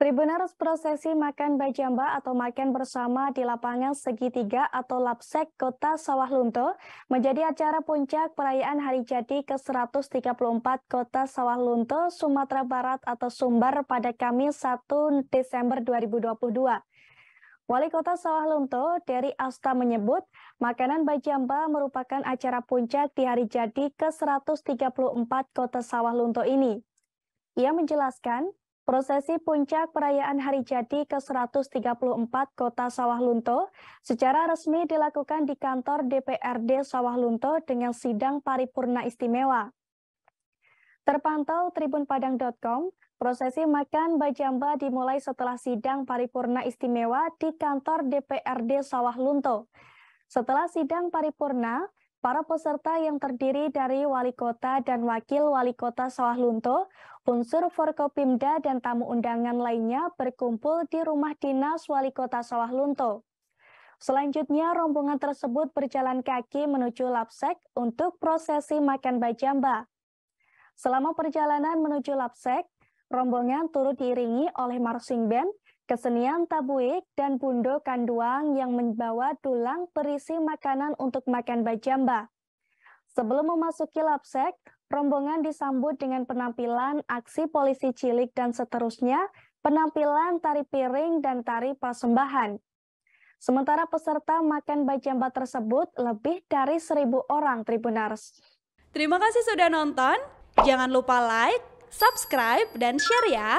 Tribuners prosesi makan bajamba atau makan bersama di lapangan segitiga atau Lapsek Kota Sawah Lunto menjadi acara puncak perayaan Hari Jadi ke-134 Kota Sawah Lunto Sumatera Barat atau Sumbar pada Kamis 1 Desember 2022. Wali Kota Sawah Lunto Dery Asta menyebut, makanan bajamba merupakan acara puncak di hari jadi ke-134 Kota Sawah Lunto ini. Ia menjelaskan, Prosesi puncak perayaan Hari Jadi ke-134 Kota Sawah Lunto secara resmi dilakukan di kantor DPRD Sawah Lunto dengan sidang paripurna istimewa. Terpantau tribunpadang.com, prosesi makan bajamba dimulai setelah sidang paripurna istimewa di kantor DPRD Sawah Lunto. Setelah sidang paripurna, Para peserta yang terdiri dari wali kota dan wakil wali kota Lunto, unsur Forkopimda dan tamu undangan lainnya berkumpul di rumah dinas wali kota Lunto. Selanjutnya, rombongan tersebut berjalan kaki menuju Lapsek untuk prosesi makan bajamba. Selama perjalanan menuju Lapsek, rombongan turut diiringi oleh marching band Kesenian tabuik dan bundo kanduang yang membawa tulang berisi makanan untuk makan bajamba. Sebelum memasuki lapsek, rombongan disambut dengan penampilan aksi polisi cilik dan seterusnya, penampilan tari piring dan tari persembahan. Sementara peserta makan bajamba tersebut lebih dari seribu orang tribunars. Terima kasih sudah nonton. Jangan lupa like, subscribe, dan share ya.